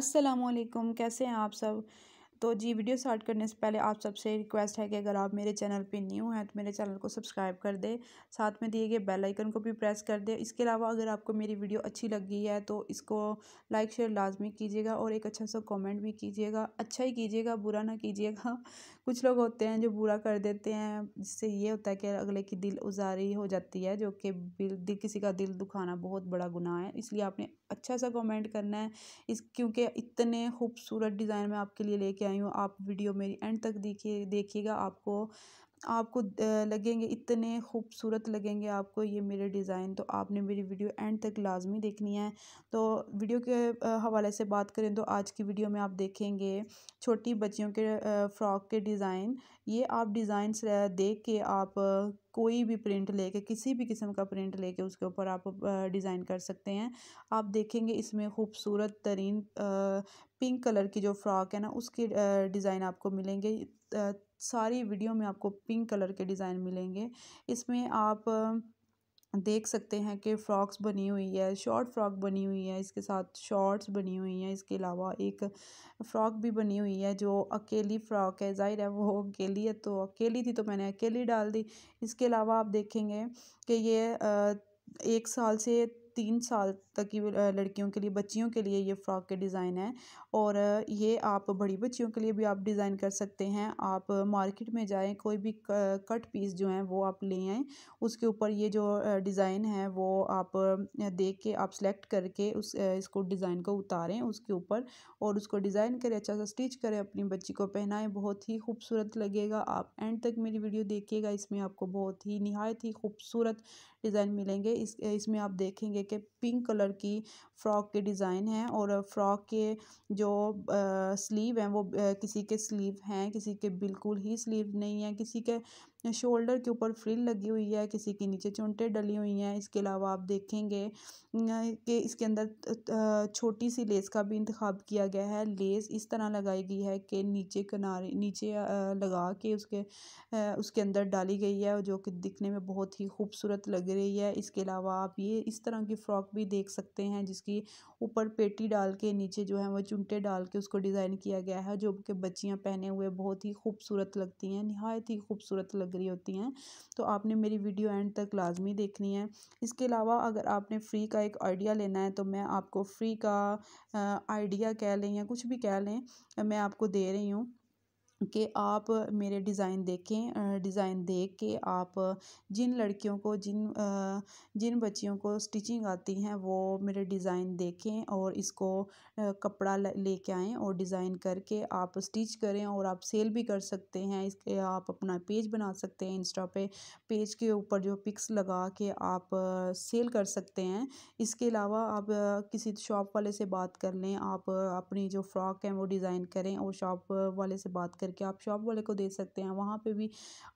असलम कैसे हैं आप सब तो जी वीडियो स्टार्ट करने से पहले आप सबसे रिक्वेस्ट है कि अगर आप मेरे चैनल पे न्यू हैं तो मेरे चैनल को सब्सक्राइब कर दें साथ में दिए गए बेल आइकन को भी प्रेस कर दें इसके अलावा अगर आपको मेरी वीडियो अच्छी लगी है तो इसको लाइक शेयर लाजमी कीजिएगा और एक अच्छा सा कमेंट भी कीजिएगा अच्छा ही कीजिएगा बुरा ना कीजिएगा कुछ लोग होते हैं जो बुरा कर देते हैं जिससे ये होता है कि अगले की दिल उजारी हो जाती है जो कि दिल किसी का दिल दुखाना बहुत बड़ा गुनाह है इसलिए आपने अच्छा सा कमेंट करना है इस क्योंकि इतने खूबसूरत डिज़ाइन मैं आपके लिए लेके आई हूँ आप वीडियो मेरी एंड तक देखिए देखिएगा आपको आपको लगेंगे इतने खूबसूरत लगेंगे आपको ये मेरे डिज़ाइन तो आपने मेरी वीडियो एंड तक लाजमी देखनी है तो वीडियो के हवाले से बात करें तो आज की वीडियो में आप देखेंगे छोटी बच्चियों के फ़्रॉक के डिज़ाइन ये आप डिज़ाइन देख के आप कोई भी प्रिंट लेके किसी भी किस्म का प्रिंट लेके उसके ऊपर आप डिज़ाइन कर सकते हैं आप देखेंगे इसमें खूबसूरत तरीन पिंक कलर की जो फ्रॉक है ना उसके डिज़ाइन आपको मिलेंगे सारी वीडियो में आपको पिंक कलर के डिज़ाइन मिलेंगे इसमें आप देख सकते हैं कि फ़्रॉक्स बनी हुई है शॉर्ट फ्रॉक बनी हुई है इसके साथ शॉर्ट्स बनी हुई हैं इसके अलावा एक फ़्रॉक भी बनी हुई है जो अकेली फ़्रॉक है ज़ाहिर है वो अकेली है तो अकेली थी तो मैंने अकेली डाल दी इसके अलावा आप देखेंगे कि ये एक साल से तीन साल तक की लड़कियों के लिए बच्चियों के लिए ये फ़्रॉक के डिज़ाइन हैं और ये आप बड़ी बच्चियों के लिए भी आप डिज़ाइन कर सकते हैं आप मार्केट में जाएं कोई भी कट पीस जो है वो आप ले आएँ उसके ऊपर ये जो डिज़ाइन है वो आप देख के आप सेलेक्ट करके उस इसको डिज़ाइन को उतारें उसके ऊपर और उसको डिज़ाइन करें अच्छा सा स्टिच करें अपनी बच्ची को पहनाएं बहुत ही खूबसूरत लगेगा आप एंड तक मेरी वीडियो देखिएगा इसमें आपको बहुत ही नहायत ही खूबसूरत डिज़ाइन मिलेंगे इस इसमें आप देखेंगे कि पिंक कलर कलर की फ्रॉक के डिज़ाइन हैं और फ्रॉक के जो स्लीव हैं वो किसी के स्लीव हैं किसी के बिल्कुल ही स्लीव नहीं है किसी के शोल्डर के ऊपर फ्रिल लगी हुई है किसी के नीचे चुनटे डली हुई हैं इसके अलावा आप देखेंगे कि इसके अंदर छोटी सी लेस का भी इंतखब किया गया है लेस इस तरह लगाई गई है कि नीचे किनारे नीचे लगा के उसके उसके अंदर डाली गई है जो कि दिखने में बहुत ही खूबसूरत लग रही है इसके अलावा आप ये इस तरह की फ़्रॉक भी देख सकते हैं जिसकी उसकी ऊपर पेटी डाल के नीचे जो है वो चुनटे डाल के उसको डिज़ाइन किया गया है जो कि बच्चियाँ पहने हुए बहुत ही खूबसूरत लगती हैं नहायत ही खूबसूरत लग रही होती हैं तो आपने मेरी वीडियो एंड तक लाजमी देखनी है इसके अलावा अगर आपने फ्री का एक आइडिया लेना है तो मैं आपको फ्री का आइडिया कह लें या कुछ भी कह लें मैं आपको दे रही हूँ कि आप मेरे डिज़ाइन देखें डिज़ाइन देख के आप जिन लड़कियों को जिन जिन बच्चियों को स्टिचिंग आती हैं वो मेरे डिज़ाइन देखें और इसको कपड़ा लेके आएँ और डिज़ाइन करके आप स्टिच करें और आप सेल भी कर सकते हैं इसके आप अपना पेज बना सकते हैं इंस्टा पे पेज के ऊपर जो पिक्स लगा के आप सेल कर सकते हैं इसके अलावा आप किसी शॉप वाले से बात कर लें आप अपनी जो फ़्रॉक हैं वो डिज़ाइन करें और शॉप वाले से बात करें करके आप शॉप वाले को दे सकते हैं वहाँ पे भी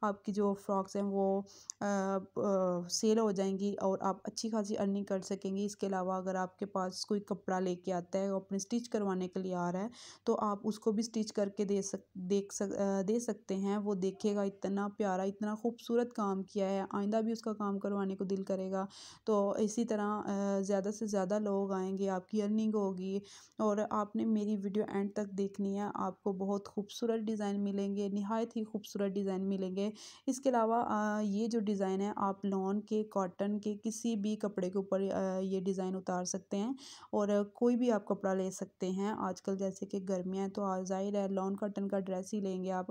आपकी जो फ़्रॉक्स हैं वो आ, आ, सेल हो जाएंगी और आप अच्छी खासी अर्निंग कर सकेंगे इसके अलावा अगर आपके पास कोई कपड़ा लेके आता है अपने स्टिच करवाने के लिए आ रहा है तो आप उसको भी स्टिच करके दे सक देख सक दे सकते हैं वो देखेगा इतना प्यारा इतना खूबसूरत काम किया है आइंदा भी उसका काम करवाने को दिल करेगा तो इसी तरह ज़्यादा से ज़्यादा लोग आएंगे आपकी अर्निंग होगी और आपने मेरी वीडियो एंड तक देखनी है आपको बहुत खूबसूरत डिज़ाइन डिज़ाइन मिलेंगे नहायत ही खूबसूरत डिज़ाइन मिलेंगे इसके अलावा ये जो डिज़ाइन है आप लॉन के कॉटन के किसी भी कपड़े के ऊपर ये डिज़ाइन उतार सकते हैं और कोई भी आप कपड़ा ले सकते हैं आजकल जैसे कि गर्मियाँ तो आज ज़ाहिर है लॉन कॉटन का ड्रेस ही लेंगे आप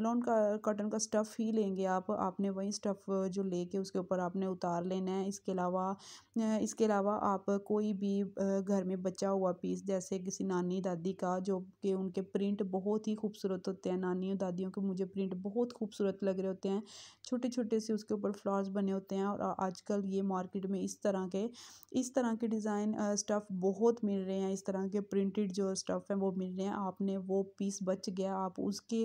लॉन का कॉटन का स्टफ़ ही लेंगे आप आपने वही स्टफ़ जो लेके उसके ऊपर आपने उतार लेना है इसके अलावा इसके अलावा आप कोई भी घर में बचा हुआ पीस जैसे किसी नानी दादी का जो कि उनके प्रिंट बहुत ही खूबसूरत होते हैं नानियों दादियों के मुझे प्रिंट बहुत खूबसूरत लग रहे होते हैं छोटे छोटे से उसके ऊपर फ्लावर्स बने होते हैं और आजकल ये मार्केट में इस तरह के इस तरह के डिज़ाइन स्टफ़ बहुत मिल रहे हैं इस तरह के प्रिंटेड जो स्टफ़ हैं वो मिल रहे हैं आपने वो पीस बच गया आप उसके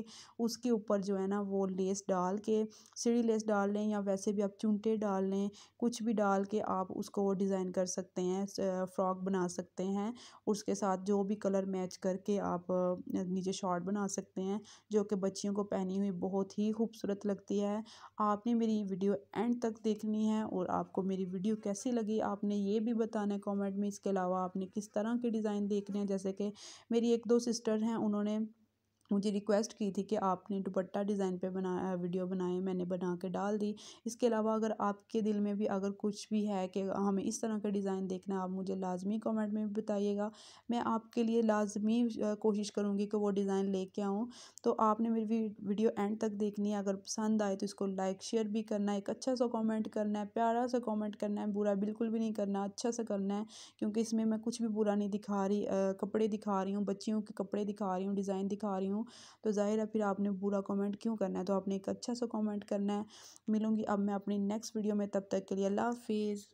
उसके ऊपर जो है ना वो लेस डाल के सीढ़ी लेस डाल लें या वैसे भी आप चूंटे डाल लें कुछ भी डाल के आप उसको डिज़ाइन कर सकते हैं फ्रॉक बना सकते हैं उसके साथ जो भी कलर मैच करके आप नीचे शॉर्ट बना सकते हैं जो कि बच्चियों को पहनी हुई बहुत ही खूबसूरत लगती है आपने मेरी वीडियो एंड तक देखनी है और आपको मेरी वीडियो कैसी लगी आपने ये भी बताना है कमेंट में इसके अलावा आपने किस तरह के डिज़ाइन देखने हैं जैसे कि मेरी एक दो सिस्टर हैं उन्होंने मुझे रिक्वेस्ट की थी कि आपने दुपट्टा डिज़ाइन पे बना वीडियो बनाए मैंने बना के डाल दी इसके अलावा अगर आपके दिल में भी अगर कुछ भी है कि हमें इस तरह का डिज़ाइन देखना है आप मुझे लाजमी कमेंट में बताइएगा मैं आपके लिए लाजमी कोशिश करूँगी कि वो डिज़ाइन लेके आऊँ तो आपने मेरी वीडियो एंड तक देखनी है अगर पसंद आए तो इसको लाइक शेयर भी करना है एक अच्छा सा कॉमेंट करना है प्यारा सा कॉमेंट करना है बुरा बिल्कुल भी नहीं करना अच्छा सा करना है क्योंकि इसमें मैं कुछ भी बुरा नहीं दिखा रही कपड़े दिखा रही हूँ बच्चियों के कपड़े दिखा रही हूँ डिज़ाइन दिखा रही हूँ हूँ तो ज़ाहिर है फिर आपने बुरा कमेंट क्यों करना है तो आपने एक अच्छा सा कमेंट करना है मिलूँगी अब मैं अपनी नेक्स्ट वीडियो में तब तक के लिए अल्लाह हाफिज़